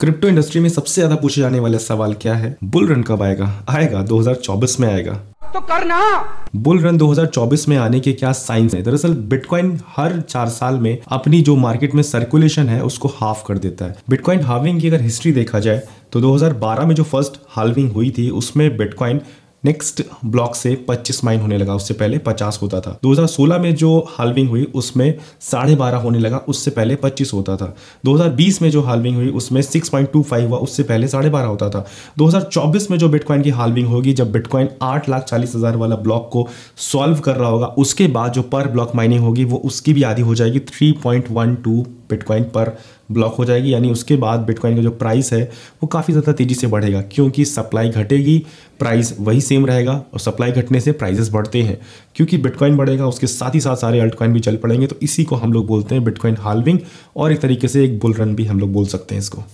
crypto industry में सबसे ज्यादा पूछे जाने वाला सवाल क्या है बुल रन कब आएगा आएगा 2024 में आएगा तो करना बुल रन 2024 में आने के क्या साइंस है दरअसल बिटकॉइन हर चार साल में अपनी जो मार्केट में सर्कुलेशन है उसको हाफ कर देता है बिटकॉइन हाविंग की अगर हिस्ट्री देखा जाए तो 2012 में जो फर्स्ट हालविंग हुई थी उसमें बिटकॉइन नेक्स्ट ब्लॉक से 25 माइन होने लगा उससे पहले 50 होता था 2016 में जो हालविंग हुई उसमें साढ़े बारह होने लगा उससे पहले 25 होता था 2020 में जो हालविंग हुई उसमें 6.25 हुआ उससे पहले साढ़े बारह होता था 2024 में जो बिटकॉइन की हालविंग होगी जब बिटकॉइन आठ लाख चालीस हज़ार वाला ब्लॉक को सॉल्व कर रहा होगा उसके बाद जो पर ब्लॉक माइनिंग होगी वो उसकी भी आधी हो जाएगी थ्री बिटकॉइन पर ब्लॉक हो जाएगी यानी उसके बाद बिटकॉइन का जो प्राइस है वो काफ़ी ज़्यादा तेज़ी से बढ़ेगा क्योंकि सप्लाई घटेगी प्राइस वही सेम रहेगा और सप्लाई घटने से प्राइजेस बढ़ते हैं क्योंकि बिटकॉइन बढ़ेगा उसके साथ ही साथ सारे अल्टकॉइन भी चल पड़ेंगे तो इसी को हम लोग बोलते हैं बिटकॉइन हालविंग और एक तरीके से एक बुल रन भी हम लोग बोल सकते हैं इसको